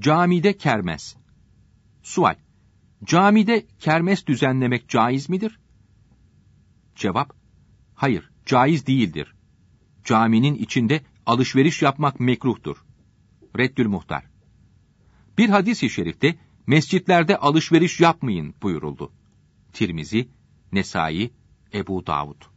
Camide kermes. Sual. Camide kermes düzenlemek caiz midir? Cevap. Hayır, caiz değildir. Caminin içinde alışveriş yapmak mekruhtur. Reddül Muhtar. Bir hadis-i şerifte mescitlerde alışveriş yapmayın buyuruldu. Tirmizi, Nesai, Ebu Davud.